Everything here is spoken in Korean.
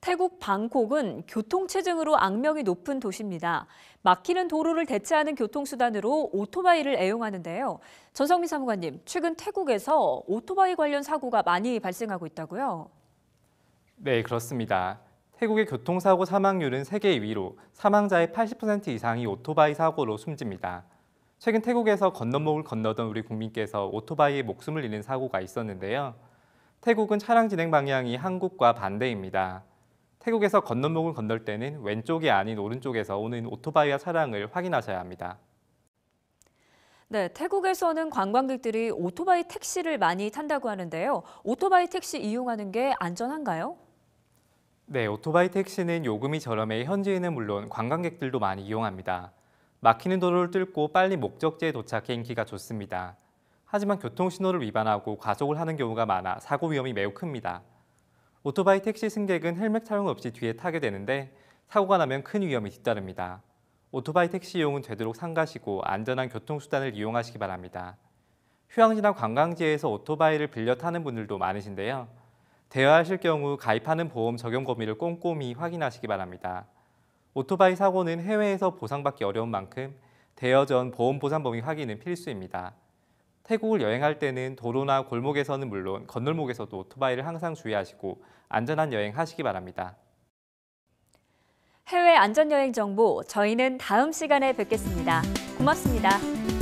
태국 방콕은 교통체증으로 악명이 높은 도시입니다. 막히는 도로를 대체하는 교통수단으로 오토바이를 애용하는데요. 전성미 사무관님, 최근 태국에서 오토바이 관련 사고가 많이 발생하고 있다고요? 네, 그렇습니다. 태국의 교통사고 사망률은 세계 2위로 사망자의 80% 이상이 오토바이 사고로 숨집니다. 최근 태국에서 건너목을 건너던 우리 국민께서 오토바이에 목숨을 잃는 사고가 있었는데요. 태국은 차량 진행 방향이 한국과 반대입니다. 태국에서 건너목을 건널 때는 왼쪽이 아닌 오른쪽에서 오는 오토바이와 차량을 확인하셔야 합니다. 네, 태국에서는 관광객들이 오토바이 택시를 많이 탄다고 하는데요. 오토바이 택시 이용하는 게 안전한가요? 네, 오토바이 택시는 요금이 저렴해 현지인은 물론 관광객들도 많이 이용합니다. 막히는 도로를 뚫고 빨리 목적지에 도착해 인기가 좋습니다. 하지만 교통신호를 위반하고 과속을 하는 경우가 많아 사고 위험이 매우 큽니다. 오토바이 택시 승객은 헬멧 착용 없이 뒤에 타게 되는데 사고가 나면 큰 위험이 뒤따릅니다. 오토바이 택시 이용은 되도록 삼가시고 안전한 교통수단을 이용하시기 바랍니다. 휴양지나 관광지에서 오토바이를 빌려 타는 분들도 많으신데요. 대여하실 경우 가입하는 보험 적용 범위를 꼼꼼히 확인하시기 바랍니다. 오토바이 사고는 해외에서 보상받기 어려운 만큼 대여 전 보험 보상 범위 확인은 필수입니다. 태국을 여행할 때는 도로나 골목에서는 물론 건널목에서도 오토바이를 항상 주의하시고 안전한 여행 하시기 바랍니다. 해외 안전여행 정보 저희는 다음 시간에 뵙겠습니다. 고맙습니다.